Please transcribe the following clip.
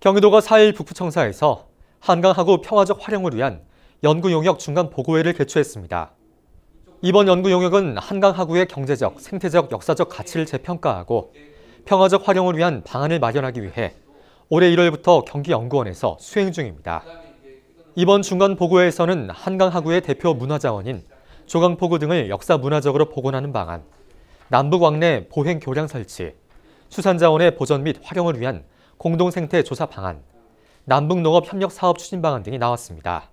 경기도가 4일 북부청사에서 한강하구 평화적 활용을 위한 연구용역 중간 보고회를 개최했습니다. 이번 연구용역은 한강하구의 경제적, 생태적, 역사적 가치를 재평가하고 평화적 활용을 위한 방안을 마련하기 위해 올해 1월부터 경기연구원에서 수행 중입니다. 이번 중간 보고회에서는 한강하구의 대표 문화자원인 조강포구 등을 역사문화적으로 복원하는 방안, 남북 왕래 보행 교량 설치, 수산자원의 보전 및 활용을 위한 공동생태 조사 방안, 남북농업 협력 사업 추진 방안 등이 나왔습니다.